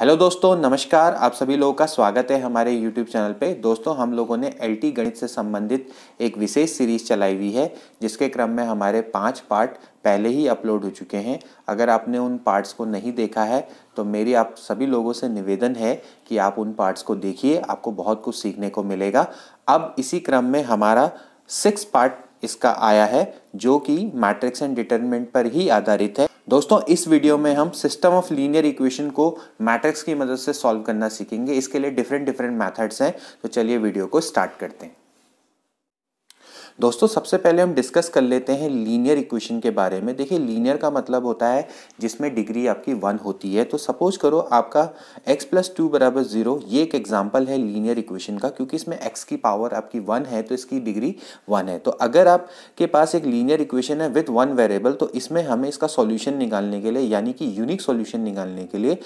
Hello दोस्तों नमस्कार आप सभी लोगों का स्वागत है हमारे यूट्यूब चैनल पे दोस्तों हम लोगों ने एल गणित से संबंधित एक विशेष सीरीज चलाई हुई है जिसके क्रम में हमारे पांच पार्ट पहले ही अपलोड हो चुके हैं अगर आपने उन पार्ट्स को नहीं देखा है तो मेरी आप सभी लोगों से निवेदन है कि आप उन पार्ट्स को देखिए आपको बहुत कुछ सीखने को मिलेगा अब इसी क्रम में हमारा सिक्स पार्ट इसका आया है जो कि मैट्रिक्स एंड डिटर्मेंट पर ही आधारित है दोस्तों इस वीडियो में हम सिस्टम ऑफ लीनियर इक्वेशन को मैट्रिक्स की मदद से सॉल्व करना सीखेंगे इसके लिए डिफरेंट डिफरेंट मैथड्स हैं तो चलिए वीडियो को स्टार्ट करते हैं दोस्तों सबसे पहले हम डिस्कस कर लेते हैं लीनियर इक्वेशन के बारे में देखिए लीनियर का मतलब होता है जिसमें डिग्री आपकी वन होती है तो सपोज करो आपका एक्स प्लस टू बराबर ज़ीरो ये एक एग्जाम्पल है लीनियर इक्वेशन का क्योंकि इसमें एक्स की पावर आपकी वन है तो इसकी डिग्री वन है तो अगर आपके पास एक लीनियर इक्वेशन है विथ वन वेरिएबल तो इसमें हमें इसका सोल्यूशन निकालने के लिए यानी कि यूनिक सोल्यूशन निकालने के लिए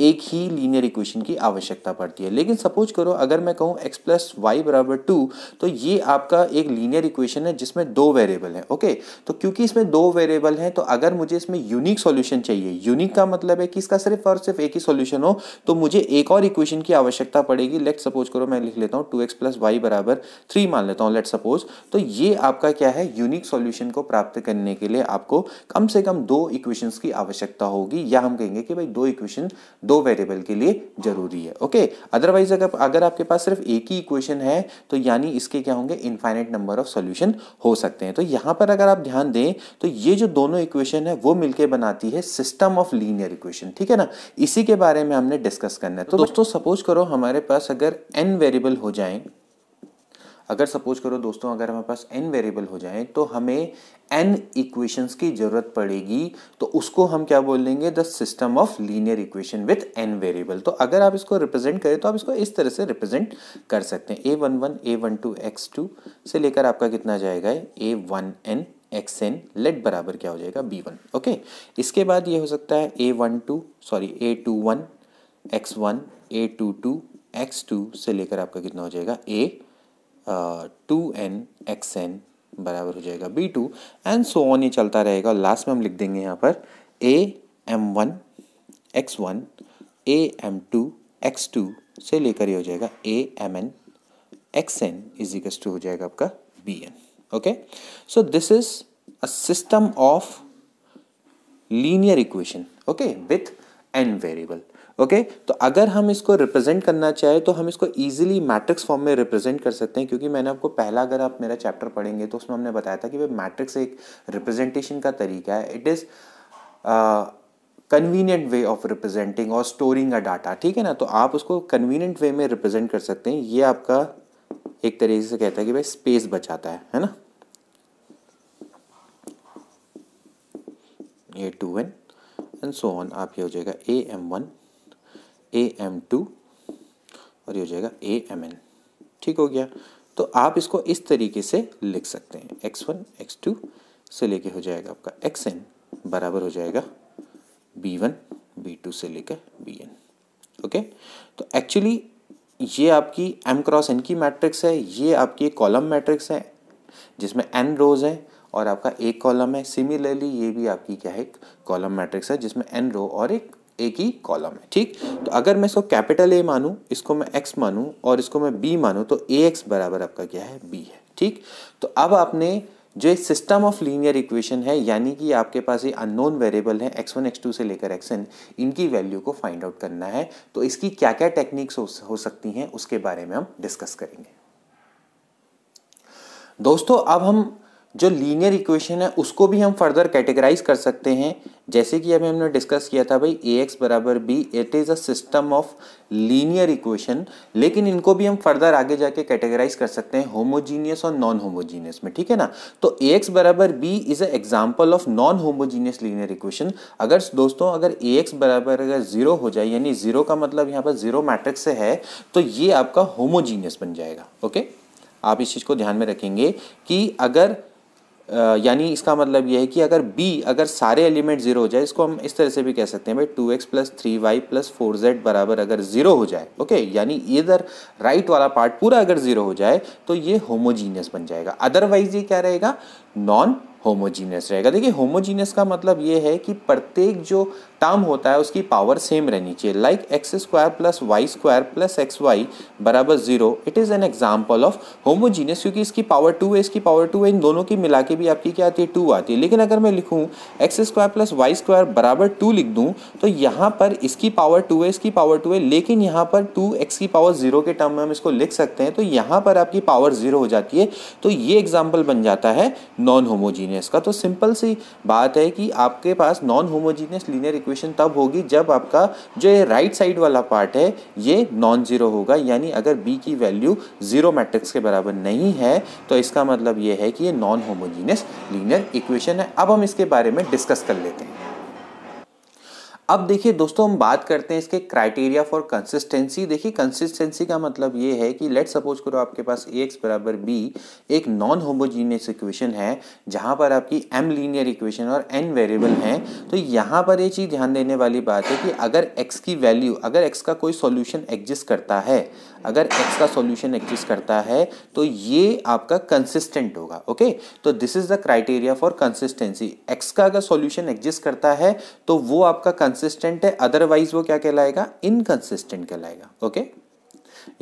एक ही लीनियर इक्वेशन की आवश्यकता पड़ती है लेकिन सपोज करो अगर मैं कहूँ एक्स प्लस वाई बराबर टू तो ये आपका एक लीनियर इक्वेशन है जिसमें दो वेरिएबल हैं ओके तो क्योंकि इसमें दो वेरिएबल हैं तो अगर मुझे इसमें यूनिक सॉल्यूशन चाहिए यूनिक का मतलब है कि इसका सिर्फ और सिर्फ एक ही सोल्यूशन हो तो मुझे एक और इक्वेशन की आवश्यकता पड़ेगी लेट सपोज करो मैं लिख लेता हूँ टू एक्स प्लस वाई बराबर थ्री मान लेता हूँ लेट सपोज तो ये आपका क्या है यूनिक सोल्यूशन को प्राप्त करने के लिए आपको कम से कम दो इक्वेशन की आवश्यकता होगी या हम कहेंगे कि भाई दो इक्वेशन दो वेरिएबल के लिए जरूरी है ओके अदरवाइज अगर अगर आपके पास सिर्फ एक ही इक्वेशन है तो यानी इसके क्या होंगे इनफाइनाइट नंबर ऑफ सोल्यूशन हो सकते हैं तो यहां पर अगर आप ध्यान दें तो ये जो दोनों इक्वेशन है वो मिलकर बनाती है सिस्टम ऑफ लीनियर इक्वेशन ठीक है ना इसी के बारे में हमने डिस्कस करना है तो, तो- दोस्तों सपोज करो हमारे पास अगर एन वेरिएबल हो जाए अगर सपोज करो दोस्तों अगर हमारे पास एन वेरिएबल हो जाए तो हमें एन इक्वेशंस की जरूरत पड़ेगी तो उसको हम क्या बोल लेंगे the system of linear equation with n variable तो अगर आप इसको रिप्रेजेंट करें तो आप इसको इस तरह से रिप्रेजेंट कर सकते हैं a one one a one two x two से लेकर आपका कितना जाएगा a one n x n लेट बराबर क्या हो जाएगा बी वन ओके इसके बाद ये हो सकता है ए one two sorry a two one x one A two two x two से लेकर आपका कितना हो जाएगा a two n x n बराबर हो जाएगा b two and so on ये चलता रहेगा लास्ट में हम लिख देंगे यहाँ पर a m one x one a m two x two से लेकर ये हो जाएगा a m n x n equals to हो जाएगा आपका b n okay so this is a system of linear equation okay with n variable okay okay? तो अगर हम इसको रिप्रेजेंट करना चाहें तो हम इसको इजीली मैट्रिक्स फॉर्म में रिप्रेजेंट कर सकते हैं क्योंकि मैंने आपको पहला अगर आप मेरा चैप्टर पढ़ेंगे तो उसमें हमने बताया था कि भाई मैट्रिक्स एक रिप्रेजेंटेशन का तरीका है it is convenient way of representing और स्टोरिंग अ डाटा ठीक है ना तो आप उसको कन्वीनियंट वे में रिप्रेजेंट कर सकते हैं ये आपका एक तरीके से कहता है कि भाई स्पेस बचाता है है ना a two n and so on आप ये हो जाएगा a m one a m two और ये हो जाएगा ए एम एन ठीक हो गया तो आप इसको इस तरीके से लिख सकते हैं एक्स वन एक्स टू से लेके हो जाएगा आपका एक्स एन बराबर हो जाएगा बी वन बी टू से लेकर बी एन ओके तो एक्चुअली ये आपकी एम क्रॉस एन की मैट्रिक्स है ये आपकी एक कॉलम मैट्रिक्स है जिसमें एन रोज है और आपका एक कॉलम है सिमिलरली ये भी आपकी क्या है कॉलम मैट्रिक्स है जिसमें एन रो और एक एक ही कॉलम है ठीक तो अगर मैं इसको कैपिटल ए मानूं इसको मैं एक्स मानूं और इसको मैं बी मानूं तो ए एक्स बराबर आपका क्या है बी है ठीक तो अब आपने जो एक सिस्टम ऑफ लीनियर इक्वेशन है यानी कि आपके पास ये अननोन वेरिएबल है एक्स वन एक्स टू से लेकर एक्स एन इनकी वैल्यू को फाइंड आउट करना है तो इसकी क्या क्या टेक्निक्स हो, हो सकती हैं उसके बारे में हम डिस्कस करेंगे दोस्तों अब हम जो लीनियर इक्वेशन है उसको भी हम फर्दर कैटेगराइज कर सकते हैं जैसे कि अभी हमने डिस्कस किया था भाई ए एक्स बराबर b it is a system of linear equation लेकिन इनको भी हम फर्दर आगे जाके कैटेगराइज कर सकते हैं होमोजीनियस और नॉन होमोजीनियस में ठीक है ना तो ए एक्स बराबर b is a example of non homogeneous linear equation अगर दोस्तों अगर ए एक्स बराबर अगर ज़ीरो हो जाए यानी ज़ीरो का मतलब यहाँ पर ज़ीरो मैट्रिक्स से है तो ये आपका होमोजीनियस बन जाएगा ओके आप इस चीज़ को ध्यान में रखेंगे कि अगर यानी इसका मतलब यह है कि अगर b अगर सारे एलिमेंट जीरो हो जाए इसको हम इस तरह से भी कह सकते हैं भाई two x plus three Y plus four z बराबर अगर जीरो हो जाए ओके यानी इधर राइट वाला पार्ट पूरा अगर जीरो हो जाए तो ये होमोजीनियस बन जाएगा अदरवाइज ये क्या रहेगा नॉन होमोजीनियस रहेगा देखिए होमोजीनियस का मतलब ये है कि प्रत्येक जो टर्म होता है उसकी पावर सेम रहनी चाहिए like x square plus y square plus x y बराबर zero it is an example of homogeneous क्योंकि इसकी पावर टू है इसकी पावर टू है इन दोनों की मिला के भी आपकी क्या आती है टू आती है लेकिन अगर मैं लिखूँ x square plus y square बराबर टू लिख दूँ तो यहाँ पर इसकी पावर टू है इसकी पावर टू है लेकिन यहाँ पर टू एक्स की पावर जीरो के टर्म में हम इसको लिख सकते हैं तो यहाँ पर आपकी पावर जीरो हो जाती है तो ये एग्जाम्पल बन जाता है नॉन होमोजीनियस का तो सिंपल सी बात है कि आपके पास non homogeneous linear equation equation तब होगी जब आपका जो ये राइट साइड वाला पार्ट है ये नॉन ज़ीरो होगा यानी अगर बी की वैल्यू ज़ीरो मैट्रिक्स के बराबर नहीं है तो इसका मतलब ये है कि ये नॉन होमोजीनियस लीनियर इक्वेशन है अब हम इसके बारे में डिस्कस कर लेते हैं अब देखिए दोस्तों हम बात करते हैं इसके क्राइटेरिया फॉर कंसिस्टेंसी देखिए कंसिस्टेंसी का मतलब ये है कि लेट सपोज करो आपके पास ए एक्स बराबर बी एक नॉन होमोजीनियस इक्वेशन है जहाँ पर आपकी एम लीनियर इक्वेशन और एन वेरिएबल हैं तो यहाँ पर ये चीज़ ध्यान देने वाली बात है कि अगर एक्स की वैल्यू अगर एक्स का कोई सोल्यूशन एग्जिस्ट करता है अगर एक्स का सोल्यूशन एग्जिस्ट करता है तो ये आपका कंसिस्टेंट होगा ओके तो this is the criteria for consistency x का अगर सोल्यूशन एग्जिस्ट करता है तो वो आपका कंसिस्टेंट है अदरवाइज वो क्या कहलाएगा इनकंसिस्टेंट कहलाएगा ओके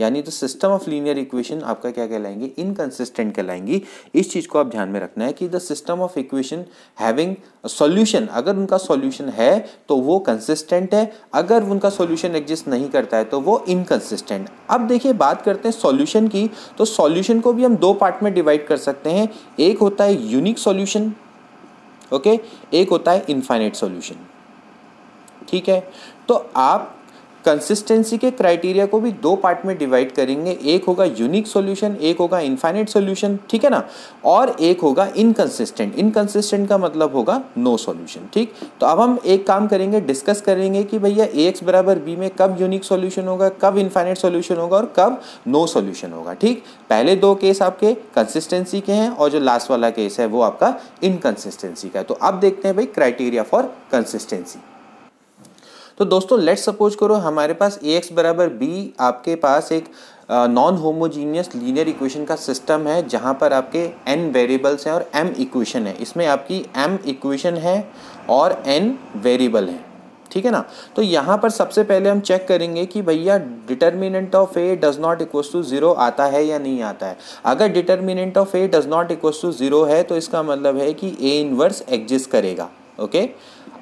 यानी तो सिस्टम ऑफ लीनियर इक्वेशन आपका क्या कहलाएंगे इनकंसिस्टेंट कहलाएंगी इस चीज़ को आप ध्यान में रखना है कि the system of equation having solution अगर उनका सॉल्यूशन है तो वो कंसिस्टेंट है अगर उनका सॉल्यूशन एग्जिस्ट नहीं करता है तो वो इनकंसिस्टेंट अब देखिए बात करते हैं सॉल्यूशन की तो सॉल्यूशन को भी हम दो पार्ट में डिवाइड कर सकते हैं एक होता है यूनिक सॉल्यूशन ओके एक होता है इनफाइनाइट सॉल्यूशन ठीक है तो आप कंसिस्टेंसी के क्राइटेरिया को भी दो पार्ट में डिवाइड करेंगे एक होगा यूनिक सॉल्यूशन एक होगा इनफाइनाइट सॉल्यूशन ठीक है ना और एक होगा इनकंसिस्टेंट इनकंसिस्टेंट का मतलब होगा नो सॉल्यूशन ठीक तो अब हम एक काम करेंगे डिस्कस करेंगे कि भैया ए एक्स बराबर बी में कब यूनिक सॉल्यूशन होगा कब इन्फाइनेट सोल्यूशन होगा और कब नो सोल्यूशन होगा ठीक पहले दो केस आपके कंसिस्टेंसी के हैं और जो लास्ट वाला केस है वो आपका इनकन्सिस्टेंसी का है तो अब देखते हैं भाई क्राइटेरिया फॉर कंसिस्टेंसी तो दोस्तों लेट सपोज करो हमारे पास ए एक्स बराबर बी आपके पास एक नॉन होमोजीनियस लीनियर इक्वेशन का सिस्टम है जहाँ पर आपके एन वेरिएबल्स हैं और एम इक्वेशन है इसमें आपकी एम इक्वेशन है और एन वेरिएबल है ठीक है ना तो यहाँ पर सबसे पहले हम चेक करेंगे कि भैया determinant of A does not equal to zero आता है या नहीं आता है अगर determinant of A does not equal to zero है तो इसका मतलब है कि ए इनवर्स एग्जिस्ट करेगा ओके okay?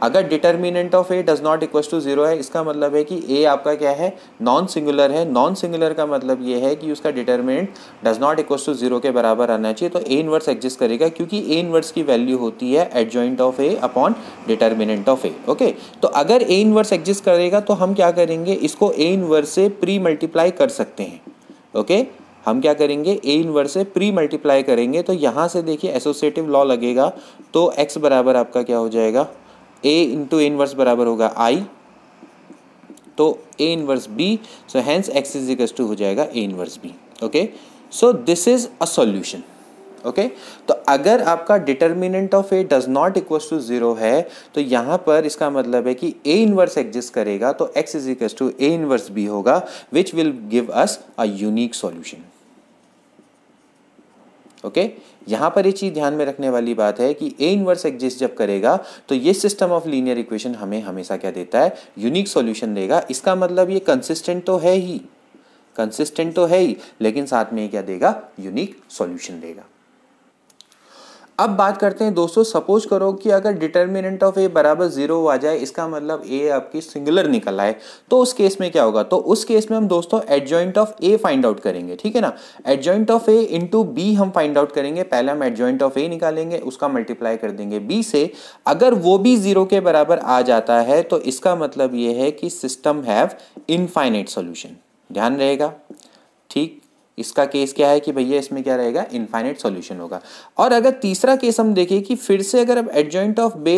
अगर determinant of A does not equal to zero है इसका मतलब है कि ए आपका क्या है नॉन सिंगुलर है नॉन सिंगुलर का मतलब ये है कि उसका determinant does not equal to zero के बराबर आना चाहिए तो ए इनवर्स एग्जिस्ट करेगा क्योंकि ए इनवर्स की वैल्यू होती है adjoint of A upon determinant of A okay तो अगर ए इनवर्स एग्जिस्ट करेगा तो हम क्या करेंगे इसको ए इनवर्स से प्री मल्टीप्लाई कर सकते हैं ओके okay? हम क्या करेंगे ए इनवर्स से प्री मल्टीप्लाई करेंगे तो यहाँ से देखिए एसोसिएटिव लॉ लगेगा तो एक्स बराबर आपका क्या हो जाएगा ए इंटू इनवर्स बराबर होगा आई तो A inverse B so hence x is equals to हो जाएगा A inverse B okay so this is a solution okay तो अगर आपका determinant of A does not equal to zero है तो यहां पर इसका मतलब है कि ए इनवर्स एग्जिस्ट करेगा तो x is equal to A inverse B होगा which will give us a unique solution okay okay? यहाँ पर ये चीज़ ध्यान में रखने वाली बात है कि ए इनवर्स एग्जिस्ट जब करेगा तो ये सिस्टम ऑफ लीनियर इक्वेशन हमें हमेशा क्या देता है यूनिक सॉल्यूशन देगा इसका मतलब ये कंसिस्टेंट तो है ही कंसिस्टेंट तो है ही लेकिन साथ में ये क्या देगा यूनिक सॉल्यूशन देगा अब बात करते हैं दोस्तों सपोज करो कि अगर डिटर्मिनेंट ऑफ ए बराबर जीरो आ जाए इसका मतलब ए आपकी सिंगुलर निकल आए तो उस केस में क्या होगा तो उस केस में हम दोस्तों adjoint of A find out करेंगे ठीक है ना adjoint of A into B हम फाइंड आउट करेंगे पहले हम एडजॉइंट ऑफ ए निकालेंगे उसका मल्टीप्लाई कर देंगे बी से अगर वो भी जीरो के बराबर आ जाता है तो इसका मतलब ये है कि सिस्टम हैव इनफाइनाइट सोल्यूशन ध्यान रहेगा ठीक इसका केस क्या है कि भैया इसमें क्या रहेगा इनफाइनाइट सॉल्यूशन होगा और अगर तीसरा केस हम देखें कि फिर से अगर अब adjoint of B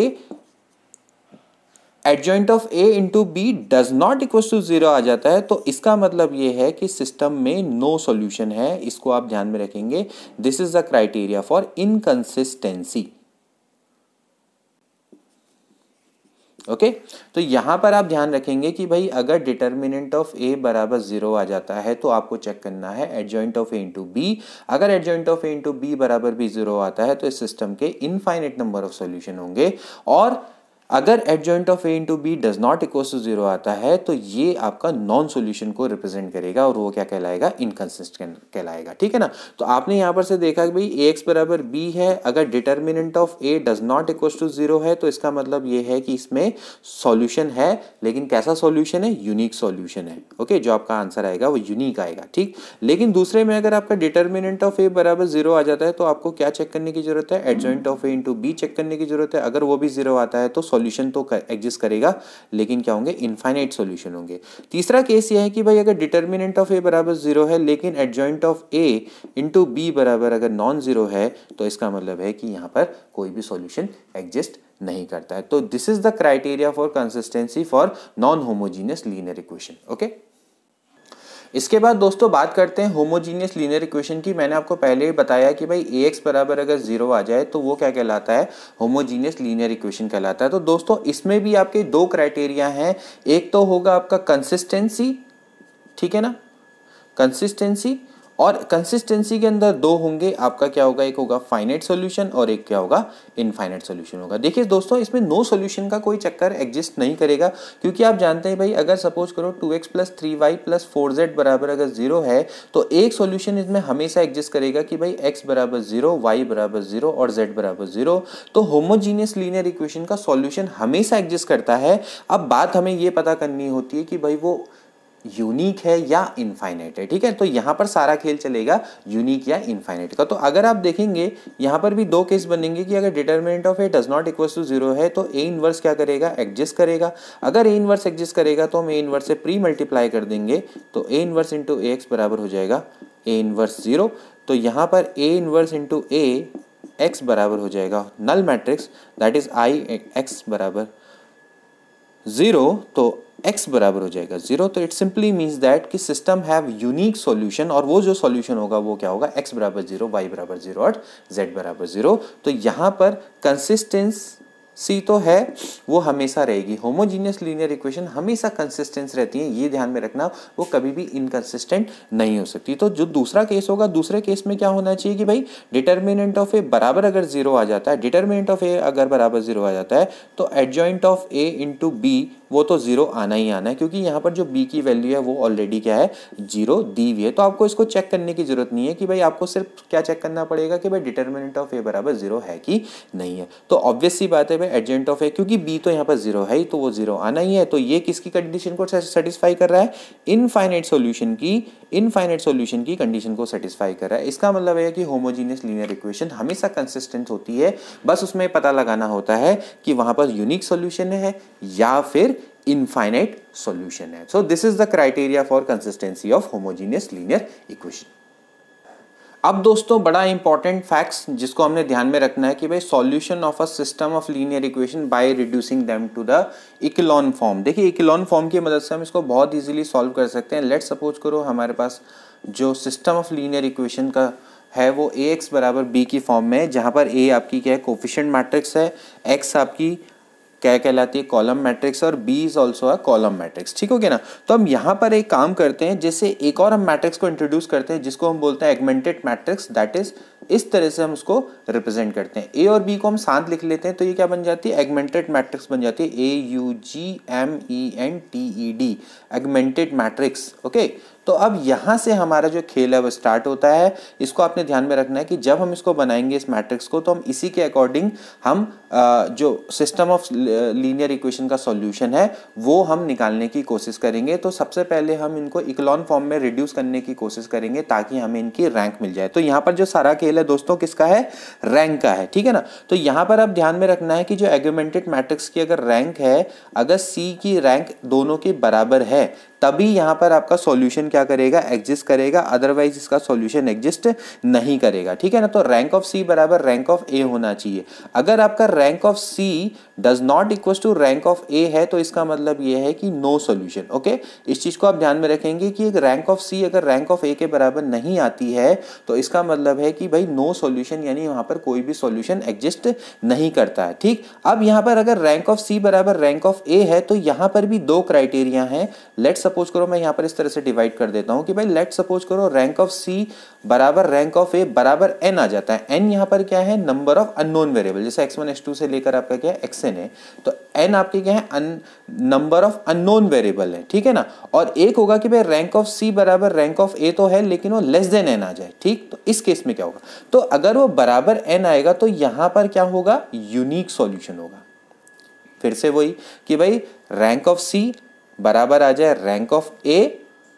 adjoint of A into B does not equal to zero आ जाता है तो इसका मतलब ये है कि सिस्टम में नो सॉल्यूशन है इसको आप ध्यान में रखेंगे this is the criteria for inconsistency okay तो यहाँ पर आप ध्यान रखेंगे कि भाई अगर डिटर्मिनेंट ऑफ ए बराबर जीरो आ जाता है तो आपको चेक करना है adjoint of A into B अगर adjoint of A into B बराबर भी जीरो आता है तो इस सिस्टम के इनफाइनेट नंबर ऑफ सोल्यूशन होंगे और अगर adjoint of A into B does not equal to zero आता है तो ये आपका नॉन सोल्यूशन को रिप्रेजेंट करेगा और वो क्या कहलाएगा इनकन्सिस्टेंट कहलाएगा ठीक है ना तो आपने यहाँ पर से देखा कि भाई ए एक्स बराबर बी है अगर determinant of A does not equal to zero है तो इसका मतलब ये है कि इसमें सॉल्यूशन है लेकिन कैसा सॉल्यूशन है यूनिक सॉल्यूशन है ओके जो आपका आंसर आएगा वो यूनिक आएगा ठीक लेकिन दूसरे में अगर आपका डिटर्मिनेंट ऑफ ए बराबर जीरो आ जाता है तो आपको क्या चेक करने की जरूरत है adjoint of A into B check करने की जरूरत है अगर वो भी जीरो आता है तो सॉल्यूशन तो एग्जिस्ट करेगा लेकिन क्या होंगे इनफाइनाइट सॉल्यूशन होंगे तीसरा केस यह है कि भाई अगर डिटर्मिनेंट ऑफ ए बराबर जीरो है लेकिन adjoint of A into B बराबर अगर नॉन जीरो है तो इसका मतलब है कि यहाँ पर कोई भी सॉल्यूशन एग्जिस्ट नहीं करता है तो this is the criteria for consistency for non homogeneous linear equation okay इसके बाद दोस्तों बात करते हैं होमोजीनियस लीनियर इक्वेशन की मैंने आपको पहले ही बताया कि भाई ए एक्स बराबर अगर जीरो आ जाए तो वो क्या कहलाता है होमोजीनियस लीनियर इक्वेशन कहलाता है तो दोस्तों इसमें भी आपके दो क्राइटेरिया हैं एक तो होगा आपका कंसिस्टेंसी ठीक है ना कंसिस्टेंसी और कंसिस्टेंसी के अंदर दो होंगे आपका क्या होगा एक होगा फाइनेट सोल्यूशन और एक क्या होगा इनफाइनेट सोल्यूशन होगा देखिए दोस्तों इसमें नो सोल्यूशन का कोई चक्कर एग्जिस्ट नहीं करेगा क्योंकि आप जानते हैं भाई अगर सपोज करो two x plus three Y plus four z बराबर अगर जीरो है तो एक सोल्यूशन इसमें हमेशा एग्जिस्ट करेगा कि भाई एक्स बराबर जीरो वाई बराबर जीरो और जेड बराबर जीरो तो होमोजीनियस लीनियर इक्वेशन का सोल्यूशन हमेशा एग्जिस्ट करता है अब बात हमें ये पता करनी होती है कि भाई वो यूनिक है या इनफाइनाइट है ठीक है तो यहाँ पर सारा खेल चलेगा यूनिक या इनफाइनाइट का तो अगर आप देखेंगे यहाँ पर भी दो केस बनेंगे कि अगर determinant of A does not equal to zero है तो ए इनवर्स क्या करेगा एग्जिस्ट करेगा अगर ए इनवर्स एडजस्ट करेगा तो हम ए इनवर्स से प्री मल्टीप्लाई कर देंगे तो A inverse into A x बराबर हो जाएगा ए इनवर्स जीरो तो यहाँ पर A inverse into A x बराबर हो जाएगा null matrix that is I X बराबर ज़ीरो तो एक्स बराबर हो जाएगा ज़ीरो तो इट सिंपली मीन्स दैट कि सिस्टम हैव यूनिक सॉल्यूशन और वो जो सॉल्यूशन होगा वो क्या होगा एक्स बराबर ज़ीरो वाई बराबर ज़ीरो और जेड बराबर ज़ीरो तो यहाँ पर कंसिस्टेंस सी तो है वो हमेशा रहेगी होमोजीनियस लीनियर इक्वेशन हमेशा कंसिस्टेंस रहती है ये ध्यान में रखना वो कभी भी इनकन्सिस्टेंट नहीं हो सकती तो जो दूसरा केस होगा दूसरे केस में क्या होना चाहिए कि भाई डिटर्मिनेंट ऑफ ए बराबर अगर जीरो आ जाता है डिटर्मिनेंट ऑफ ए अगर बराबर जीरो आ जाता है तो adjoint of A into B वो तो ज़ीरो आना ही आना है क्योंकि यहाँ पर जो बी की वैल्यू है वो ऑलरेडी क्या है जीरो दी हुई है तो आपको इसको चेक करने की ज़रूरत नहीं है कि भाई आपको सिर्फ क्या चेक करना पड़ेगा कि भाई डिटर्मिनेंट ऑफ ए बराबर जीरो है कि नहीं है तो ऑब्वियस सी बात है भाई एडजेंट ऑफ ए क्योंकि बी तो यहाँ पर जीरो है ही तो वो जीरो आना ही है तो ये किसकी कंडीशन को सेटिस्फाई कर रहा है इनफाइनाइट सोल्यूशन की इनफाइनाइट सोल्यूशन की कंडीशन को सेटिस्फाई कर रहा है इसका मतलब है कि होमोजीनियस लीनियर इक्वेशन हमेशा कंसिस्टेंट होती है बस उसमें पता लगाना होता है कि वहाँ पर यूनिक सोल्यूशन है या फिर इनफाइनाइट solution है so this is the criteria for consistency of homogeneous linear equation अब दोस्तों बड़ा इंपॉर्टेंट फैक्ट्स जिसको हमने ध्यान में रखना है कि भाई solution of a system of linear equation by reducing them to the echelon form देखिए इकलॉन फॉर्म की मदद से हम इसको बहुत इजीली सॉल्व कर सकते हैं लेट सपोज करो हमारे पास जो सिस्टम ऑफ लीनियर इक्वेशन का है वो ए एक्स बराबर बी की फॉर्म में है जहाँ पर ए आपकी क्या है कोफिशेंट मैट्रिक्स है एक्स आपकी क्या कहलाती है कॉलम मैट्रिक्स और B is also a column matrix ठीक हो गया ना तो हम यहाँ पर एक काम करते हैं जैसे एक और हम मैट्रिक्स को इंट्रोड्यूस करते हैं जिसको हम बोलते हैं एगमेंटेड मैट्रिक्स दैट इज इस तरह से हम उसको रिप्रेजेंट करते हैं ए और बी को हम साथ लिख लेते हैं तो ये क्या बन जाती है एगमेंटेड मैट्रिक्स बन जाती है A U G M E N T E D augmented matrix okay तो अब यहाँ से हमारा जो खेल है वो स्टार्ट होता है इसको आपने ध्यान में रखना है कि जब हम इसको बनाएंगे इस मैट्रिक्स को तो हम इसी के अकॉर्डिंग हम जो सिस्टम ऑफ लीनियर इक्वेशन का सॉल्यूशन है वो हम निकालने की कोशिश करेंगे तो सबसे पहले हम इनको इकलॉन फॉर्म में रिड्यूस करने की कोशिश करेंगे ताकि हमें इनकी रैंक मिल जाए तो यहाँ पर जो सारा खेल है दोस्तों किसका है रैंक का है ठीक है ना तो यहाँ पर अब ध्यान में रखना है कि जो एग्यूमेंटेड मैट्रिक्स की अगर रैंक है अगर सी की रैंक दोनों के बराबर है तभी यहाँ पर आपका सोल्यूशन क्या करेगा एग्जिस्ट करेगा अदरवाइज इसका सॉल्यूशन एग्जिस्ट नहीं करेगा ठीक है ना तो रैंक ऑफ सी बराबर रैंक ऑफ ए होना चाहिए अगर आपका rank of C does not equal to rank of A है तो इसका मतलब यह है कि नो सोल्यूशन ओके इस चीज़ को आप ध्यान में रखेंगे कि एक रैंक ऑफ सी अगर रैंक ऑफ ए के बराबर नहीं आती है तो इसका मतलब है कि भाई नो सोल्यूशन यानी वहां पर कोई भी सोल्यूशन एग्जिस्ट नहीं करता है ठीक अब यहां पर अगर रैंक ऑफ सी बराबर रैंक ऑफ ए है तो यहां पर भी दो क्राइटेरिया है लेट सपोज करो मैं यहां पर इस तरह से डिवाइड कर देता हूँ कि भाई लेट सपोज करो रैंक ऑफ सी बराबर रैंक ऑफ ए बराबर एन आ जाता है एन यहाँ पर क्या है नंबर ऑफ अननोन वेरिएबल जैसे एक्स वन एक्स टू से लेकर आपका क्या है एक्स एन है तो एन आपके क्या है नंबर ऑफ अननोन वेरिएबल है ठीक है ना और एक होगा कि भाई रैंक ऑफ सी बराबर रैंक ऑफ ए तो है लेकिन वो लेस देन एन आ जाए ठीक तो इस केस में क्या होगा तो अगर वो बराबर एन आएगा तो यहाँ पर क्या होगा यूनिक सोल्यूशन होगा फिर से वही कि भाई रैंक ऑफ सी बराबर आ जाए rank of A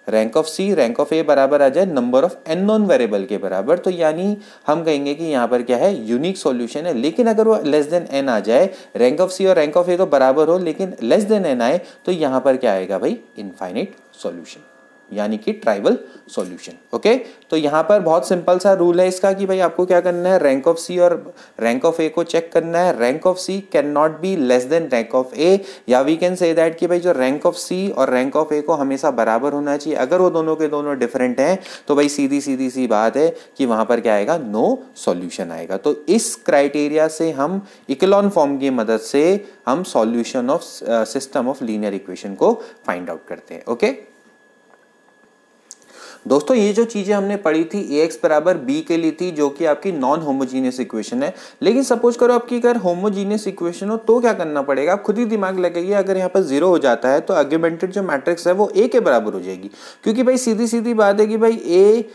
rank of C rank of A बराबर आ जाए number of unknown variable के बराबर तो यानी हम कहेंगे कि यहाँ पर क्या है यूनिक सॉल्यूशन है लेकिन अगर वो लेस देन एन आ जाए रैंक ऑफ सी और रैंक ऑफ ए तो बराबर हो लेकिन लेस देन एन आए तो यहाँ पर क्या आएगा भाई इनफाइनिट सॉल्यूशन यानी कि ट्राइबल सॉल्यूशन ओके तो यहाँ पर बहुत सिंपल सा रूल है इसका कि भाई आपको क्या करना है रैंक ऑफ सी और रैंक ऑफ ए को चेक करना है rank of C can not be less than rank of A या वी कैन से दैट कि भाई जो रैंक ऑफ सी और रैंक ऑफ ए को हमेशा बराबर होना चाहिए अगर वो दोनों के दोनों डिफरेंट हैं तो भाई सीधी सीधी सी बात है कि वहाँ पर क्या आएगा नो no सॉल्यूशन आएगा तो इस क्राइटेरिया से हम इकलॉन फॉर्म की मदद से हम solution of system of linear equation को फाइंड आउट करते हैं ओके okay? दोस्तों ये जो चीज़ें हमने पढ़ी थी ए एक्स बराबर बी के लिए थी जो कि आपकी नॉन होमोजीनियस इक्वेशन है लेकिन सपोज करो आपकी अगर होमोजीनियस इक्वेशन हो तो क्या करना पड़ेगा आप खुद ही दिमाग लगाइए अगर यहाँ पर जीरो हो जाता है तो आर्ग्यूमेंटेड जो मैट्रिक्स है वो ए के बराबर हो जाएगी क्योंकि भाई सीधी सीधी बात है कि भाई ए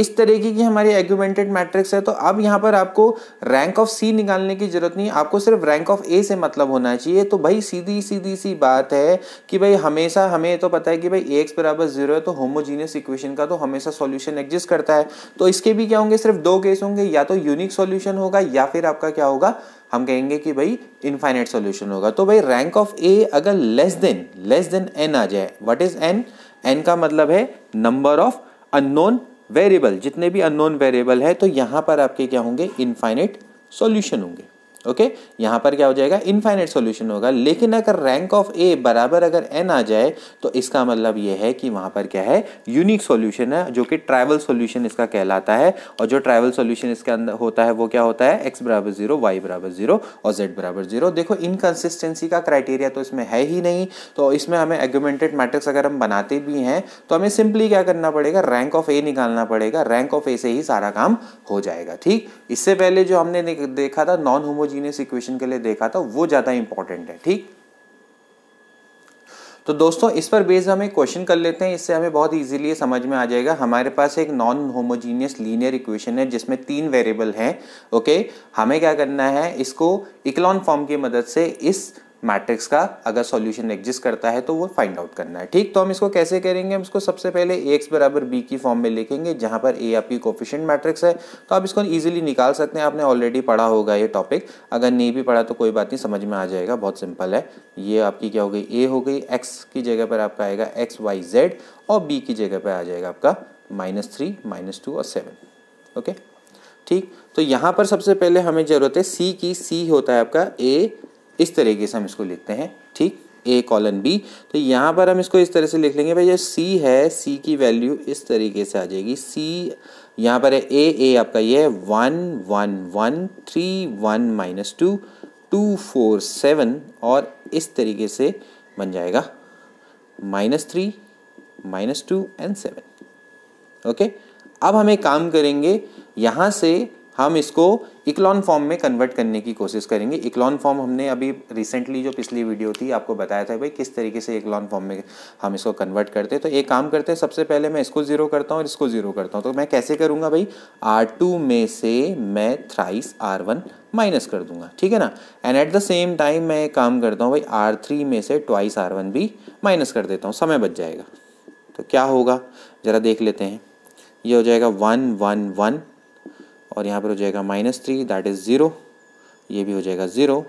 इस तरीके की हमारी एग्यूमेंटेड मैट्रिक्स है तो अब यहाँ पर आपको रैंक ऑफ सी निकालने की जरूरत नहीं आपको सिर्फ रैंक ऑफ ए से मतलब होना चाहिए तो भाई सीधी सीधी सी बात है कि भाई हमेशा हमें तो पता है कि भाई ए एक्स बराबर जीरो है तो होमोजीनियस इक्वेशन का तो हमेशा सोल्यूशन एग्जिस्ट करता है तो इसके भी क्या होंगे सिर्फ दो केस होंगे या तो यूनिक सोल्यूशन होगा या फिर आपका क्या होगा हम कहेंगे कि भाई इनफाइनाइट सोल्यूशन होगा तो भाई रैंक ऑफ ए अगर less than less than n आ जाए वट इज एन एन का मतलब है नंबर ऑफ अननोन वेरिएबल जितने भी अननोन वेरिएबल है तो यहाँ पर आपके क्या होंगे इनफाइनाइट सॉल्यूशन होंगे ओके यहाँ पर क्या हो जाएगा इनफाइनाइट सॉल्यूशन होगा लेकिन अगर रैंक ऑफ ए बराबर अगर एन आ जाए तो इसका मतलब ये है कि वहाँ पर क्या है यूनिक सॉल्यूशन है जो कि ट्रैवल सॉल्यूशन इसका कहलाता है और जो ट्रैवल सॉल्यूशन इसके अंदर होता है वो क्या होता है एक्स बराबर जीरो वाई बराबर जीरो और जेड बराबर जीरो देखो इनकन्सिस्टेंसी का क्राइटेरिया तो इसमें है ही नहीं तो इसमें हमें एग्यूमेंटेड मैट्रिक्स अगर हम बनाते भी हैं तो हमें सिंपली क्या करना पड़ेगा रैंक ऑफ ए निकालना पड़ेगा रैंक ऑफ ए से ही सारा काम हो जाएगा ठीक इससे पहले जो हमने देखा था नॉन होमोजी ने इस इक्वेशन के लिए देखा था वो ज़्यादा इंपॉर्टेंट है ठीक तो दोस्तों इस पर बेस हम एक क्वेश्चन कर लेते हैं इससे हमें बहुत इजीली समझ में आ जाएगा हमारे पास एक नॉन होमोजीनियस लीनियर इक्वेशन है जिसमें तीन वेरिएबल हैं ओके हमें क्या करना है इसको इकलॉन फॉर्म की मदद से इस मैट्रिक्स का अगर सॉल्यूशन एग्जिस्ट करता है तो वो फाइंड आउट करना है ठीक तो हम इसको कैसे करेंगे हम इसको सबसे पहले ए एक्स बराबर बी की फॉर्म में लिखेंगे जहाँ पर ए आपकी कोफिशेंट मैट्रिक्स है तो आप इसको ईजिली निकाल सकते हैं आपने ऑलरेडी पढ़ा होगा ये टॉपिक अगर नहीं भी पढ़ा तो कोई बात नहीं समझ में आ जाएगा बहुत सिंपल है ये आपकी क्या हो गई ए हो गई एक्स की जगह पर आपका आएगा एक्स वाई जेड और बी की जगह पर आ जाएगा आपका माइनस थ्री माइनस टू और सेवन ओके ठीक तो यहाँ पर सबसे पहले हमें ज़रूरत है सी की सी होता है आपका ए इस तरीके से हम इसको लिखते हैं ठीक ए कॉलन बी तो यहाँ पर हम इसको इस तरह से लिख लेंगे भाई जो सी है सी की वैल्यू इस तरीके से आ जाएगी सी यहाँ पर है ए ए आपका ये है one one one three one minus two two four seven और इस तरीके से बन जाएगा minus three minus two and seven okay अब हम एक काम करेंगे यहाँ से हम इसको इक्लॉन फॉर्म में कन्वर्ट करने की कोशिश करेंगे इक्लॉन फॉर्म हमने अभी रिसेंटली जो पिछली वीडियो थी आपको बताया था भाई किस तरीके से इक्लॉन फॉर्म में हम इसको कन्वर्ट करते हैं तो एक काम करते हैं सबसे पहले मैं इसको ज़ीरो करता हूँ और इसको ज़ीरो करता हूँ तो मैं कैसे करूँगा भाई आर में से मैं थ्राइस आर माइनस कर दूंगा ठीक है ना and at the same time मैं एक काम करता हूँ भाई आर थ्री में से ट्वाइस आर वन भी माइनस कर देता हूँ समय बच जाएगा तो क्या होगा ज़रा देख लेते हैं ये हो जाएगा वन वन वन और यहाँ पर हो जाएगा minus three that is zero ये भी हो जाएगा ज़ीरो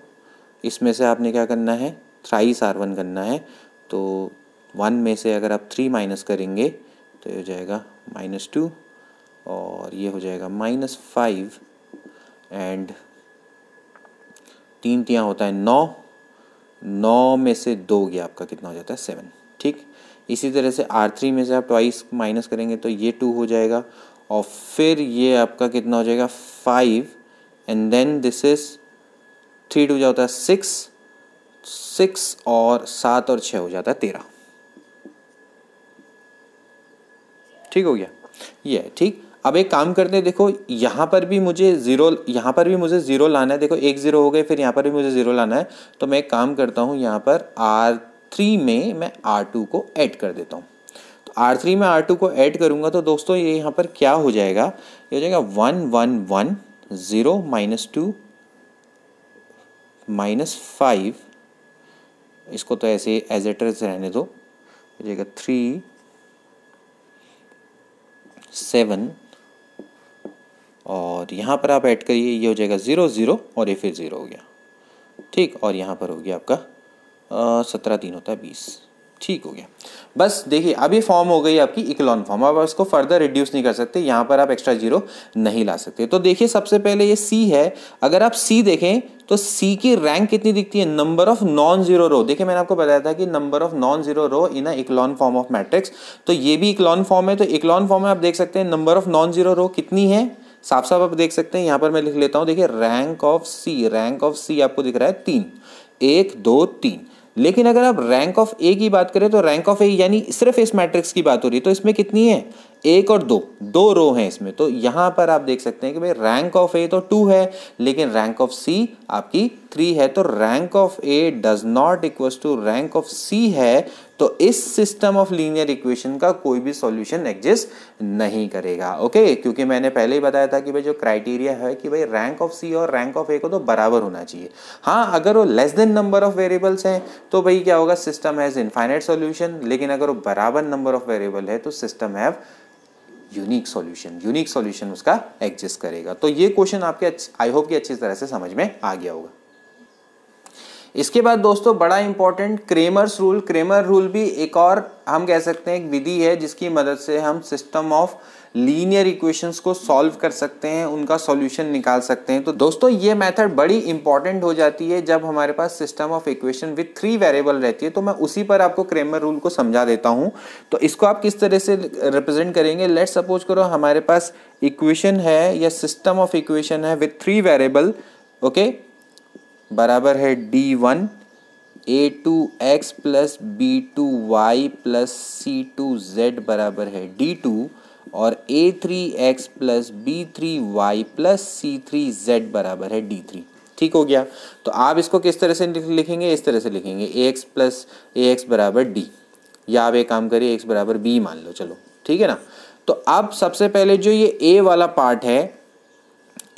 इसमें से आपने क्या करना है थ्राइस आर वन करना है तो वन में से अगर आप थ्री माइनस करेंगे तो ये हो जाएगा माइनस टू और ये हो जाएगा माइनस फाइव एंड तीन तिया होता है नौ नौ में से दो गया आपका कितना हो जाता है सेवन ठीक इसी तरह से आर थ्री में से आप ट्वाइस माइनस करेंगे तो ये टू हो जाएगा और फिर ये आपका कितना हो जाएगा five and then this is three two होता है सिक्स सिक्स और सात और छः हो जाता है तेरह ठीक हो गया ये ठीक अब एक काम करते हैं देखो यहाँ पर भी मुझे ज़ीरो यहाँ पर भी मुझे ज़ीरो लाना है देखो एक ज़ीरो हो गए फिर यहाँ पर भी मुझे ज़ीरो लाना है तो मैं एक काम करता हूँ यहाँ पर आर थ्री में मैं आर टू को ऐड कर देता हूँ आर थ्री में आर टू को ऐड करूँगा तो दोस्तों ये यहाँ पर क्या हो जाएगा ये हो जाएगा one one one zero minus two minus five इसको तो ऐसे एज एट रहने दो हो जाएगा थ्री सेवन और यहाँ पर आप ऐड करिए ये हो जाएगा ज़ीरो ज़ीरो और ये फिर ज़ीरो हो गया ठीक और यहाँ पर हो गया आपका सत्रह तीन होता है बीस ठीक हो गया बस देखिए अब ये फॉर्म हो गई आपकी इकलॉन फॉर्म अब इसको फर्दर रिड्यूस नहीं कर सकते यहाँ पर आप एक्स्ट्रा जीरो नहीं ला सकते तो देखिए सबसे पहले ये सी है अगर आप सी देखें तो सी की रैंक कितनी दिखती है number of non zero row देखिए मैंने आपको बताया था कि number of non zero row in a echelon form of matrix तो ये भी इकलॉन फॉर्म है तो इकलॉन फॉर्म में आप देख सकते हैं number of non zero row कितनी है साफ साफ आप देख सकते हैं यहाँ पर मैं लिख लेता हूँ देखिए rank of C rank of C आपको दिख रहा है तीन एक दो तीन लेकिन अगर आप रैंक ऑफ ए की बात करें तो रैंक ऑफ ए यानी सिर्फ इस मैट्रिक्स की बात हो रही है तो इसमें कितनी है एक और दो दो रो हैं इसमें तो यहां पर आप देख सकते हैं कि भाई रैंक ऑफ ए तो टू है लेकिन रैंक ऑफ सी आपकी थ्री है तो rank of A does not equal to rank of C है तो इस सिस्टम ऑफ लीनियर इक्वेशन का कोई भी सॉल्यूशन एग्जिस्ट नहीं करेगा ओके okay? क्योंकि मैंने पहले ही बताया था कि भाई जो क्राइटेरिया है कि भाई रैंक ऑफ सी और रैंक ऑफ ए को तो बराबर होना चाहिए हाँ अगर वो less than number of variables हैं तो भाई क्या होगा सिस्टम हैज़ इनफाइनाइट सोल्यूशन लेकिन अगर वो बराबर नंबर ऑफ वेरिएबल है तो system have unique solution unique solution उसका एग्जिस्ट करेगा तो ये क्वेश्चन आपके आई होप कि अच्छी तरह से समझ में आ गया होगा इसके बाद दोस्तों बड़ा important Cramer's rule Cramer rule भी एक और हम कह सकते हैं एक विधि है जिसकी मदद से हम सिस्टम ऑफ लीनियर इक्वेशंस को सॉल्व कर सकते हैं उनका सॉल्यूशन निकाल सकते हैं तो दोस्तों ये मेथड बड़ी इंपॉर्टेंट हो जाती है जब हमारे पास system of equation with three variable रहती है तो मैं उसी पर आपको क्रेमर रूल को समझा देता हूँ तो इसको आप किस तरह से रिप्रेजेंट करेंगे लेट सपोज करो हमारे पास इक्वेशन है या सिस्टम ऑफ इक्वेशन है with three variable okay okay? बराबर है डी वन ए two x plus B two Y plus C two Z बराबर है डी टू और A three X plus B three Y plus C three Z बराबर है D three ठीक हो गया तो आप इसको किस तरह से लिखेंगे इस तरह से लिखेंगे A X plus A x बराबर डी या आप एक काम करिए एक्स बराबर बी मान लो चलो ठीक है ना तो अब सबसे पहले जो ये ए वाला पार्ट है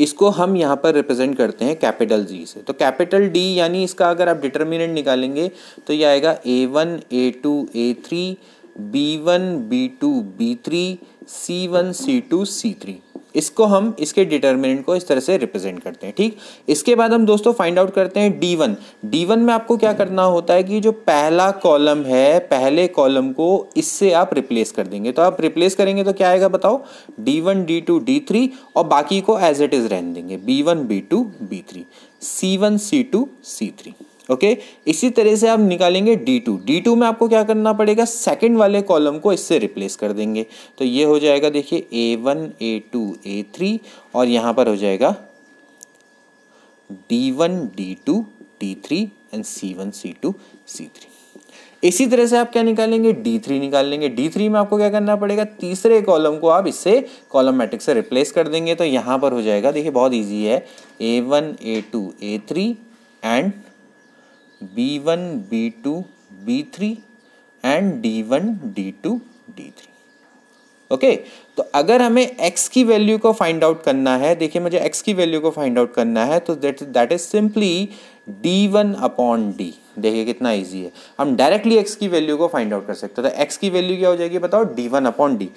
इसको हम यहाँ पर रिप्रेजेंट करते हैं कैपिटल जी से तो कैपिटल डी यानी इसका अगर आप डिटर्मिनेंट निकालेंगे तो ये आएगा A one A two A three B one B two B three C one C two C three इसको हम इसके डिटर्मिनेंट को इस तरह से रिप्रेजेंट करते हैं ठीक इसके बाद हम दोस्तों फाइंड आउट करते हैं डी वन डी वन में आपको क्या करना होता है कि जो पहला कॉलम है पहले कॉलम को इससे आप रिप्लेस कर देंगे तो आप रिप्लेस करेंगे तो क्या आएगा बताओ D one D two D three और बाकी को एज इट इज रहने देंगे B one B two B three C one C two C three okay इसी तरह से आप निकालेंगे डी टू डी टू में आपको क्या करना पड़ेगा सेकेंड वाले कॉलम को इससे रिप्लेस कर देंगे तो ये हो जाएगा देखिए ए वन ए टू ए और यहाँ पर हो जाएगा D one D two D three and C one C two C three इसी तरह से आप क्या निकालेंगे डी थ्री निकाल लेंगे डी थ्री में आपको क्या करना पड़ेगा तीसरे कॉलम को आप इससे कॉलम मैट्रिक से रिप्लेस कर देंगे तो यहाँ पर हो जाएगा देखिए बहुत ईजी है ए one A two A three and B one B two B three and D one D two D three okay तो अगर हमें x की वैल्यू को फाइंड आउट करना है देखिए मुझे x की वैल्यू को फाइंड आउट करना है तो that that is simply D one upon D देखिए कितना इजी है हम डायरेक्टली x की वैल्यू को फाइंड आउट कर सकते हैं तो x की वैल्यू क्या हो जाएगी बताओ D one upon D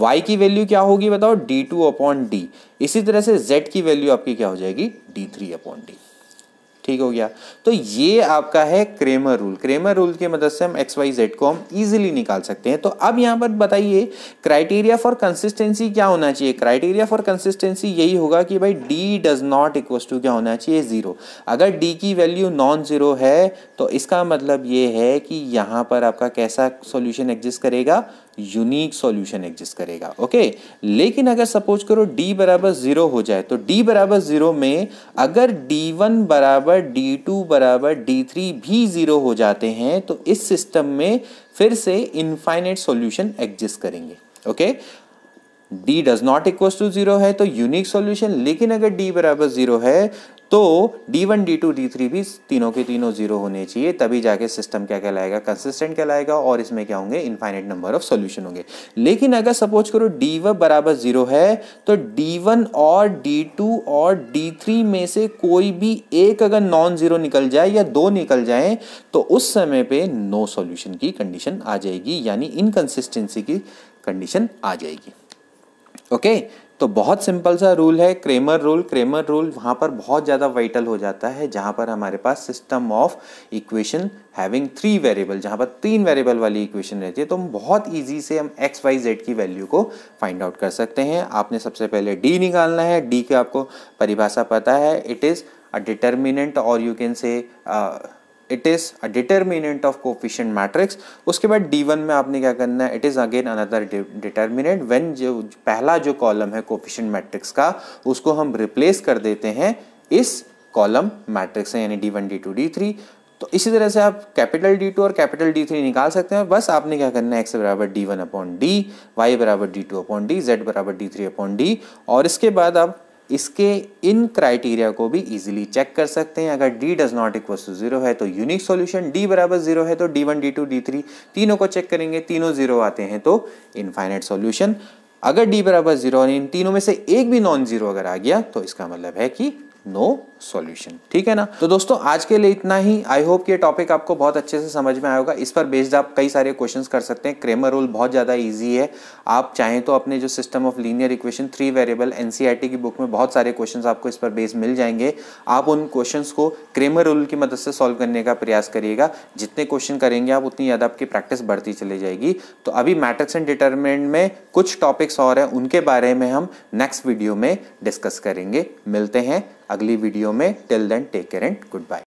Y की वैल्यू क्या होगी बताओ डी टू अपॉन डी इसी तरह से z की वैल्यू आपकी क्या हो जाएगी डी थ्री अपॉन डी ठीक हो गया तो ये आपका है क्रेमर रूल क्रेमर रूल की मदद से हम एक्स वाई जेड को हम इजिली निकाल सकते हैं तो अब यहाँ पर बताइए क्राइटेरिया फॉर कंसिस्टेंसी क्या होना चाहिए क्राइटेरिया फॉर कंसिस्टेंसी यही होगा कि भाई D does not equal to क्या होना चाहिए ज़ीरो अगर डी की वैल्यू नॉन ज़ीरो है तो इसका मतलब ये है कि यहाँ पर आपका कैसा सोल्यूशन एग्जिस्ट करेगा यूनिक सॉल्यूशन एग्जिस्ट करेगा ओके लेकिन अगर सपोज करो d बराबर जीरो हो जाए तो d बराबर जीरो में अगर d1 बराबर टू बराबर डी भी जीरो हो जाते हैं तो इस सिस्टम में फिर से इनफाइनेट सॉल्यूशन एग्जिस्ट करेंगे okay d does not equal to zero है तो यूनिक सॉल्यूशन लेकिन अगर d बराबर जीरो है तो D one D two D three भी तीनों के तीनों जीरो होने चाहिए तभी जाके सिस्टम क्या कहलाएगा कंसिस्टेंट कहलाएगा और इसमें क्या होंगे इन्फाइनेट नंबर ऑफ सॉल्यूशन होंगे लेकिन अगर सपोज करो D1 बराबर जीरो है तो डी वन और डी टू और डी थ्री में से कोई भी एक अगर नॉन जीरो निकल जाए या दो निकल जाए तो उस समय पर नो सोल्यूशन की कंडीशन आ जाएगी यानी इनकन्सिस्टेंसी की कंडीशन आ जाएगी ओके okay? तो बहुत सिंपल सा रूल है क्रेमर रूल क्रेमर रूल वहाँ पर बहुत ज़्यादा वाइटल हो जाता है जहाँ पर हमारे पास system of equation having three variable जहाँ पर तीन वेरिएबल वाली इक्वेशन रहती है तो हम बहुत ईजी से हम एक्स वाई जेड की वैल्यू को फाइंड आउट कर सकते हैं आपने सबसे पहले डी निकालना है डी की आपको परिभाषा पता है इट इज़ अ डिटर्मिनेंट और you can say it is a determinant of coefficient matrix उसके बाद डी वन में आपने क्या करना है it is again another determinant when जो पहला जो कॉलम है कोफिशियंट मैट्रिक्स का उसको हम रिप्लेस कर देते हैं इस कॉलम मैट्रिक्स से यानी D one D two D three तो इसी तरह से आप कैपिटल डी टू और कैपिटल डी थ्री निकाल सकते हैं बस आपने क्या करना है एक्स बराबर D one upon D Y बराबर D two upon D Z बराबर डी थ्री अपॉन डी और इसके बाद आप इसके इन क्राइटेरिया को भी इजीली चेक कर सकते हैं अगर D does not equal to zero है तो यूनिक सॉल्यूशन डी बराबर जीरो है तो D D one two D three तीनों को चेक करेंगे तीनों जीरो आते हैं तो इनफाइनाइट सॉल्यूशन अगर डी बराबर जीरो इन तीनों में से एक भी नॉन जीरो अगर आ गया तो इसका मतलब है कि नो सॉल्यूशन ठीक है ना तो दोस्तों आज के लिए इतना ही आई होप ये टॉपिक आपको बहुत अच्छे से समझ में आएगा इस पर बेस्ड आप कई सारे क्वेश्चंस कर सकते हैं क्रेमर रूल बहुत ज़्यादा इजी है आप चाहें तो अपने जो system of linear equation three variable एन की बुक में बहुत सारे क्वेश्चन आपको इस पर बेस मिल जाएंगे आप उन क्वेश्चन को क्रेमर रूल की मदद से सॉल्व करने का प्रयास करिएगा जितने क्वेश्चन करेंगे आप उतनी ज़्यादा आपकी प्रैक्टिस बढ़ती चले जाएगी तो अभी मैट्रिक्स एंड डिटरमिनेंट में कुछ टॉपिक्स और हैं उनके बारे में हम नेक्स्ट वीडियो में डिस्कस करेंगे मिलते हैं अगली वीडियो वीडियो में till then take care and good bye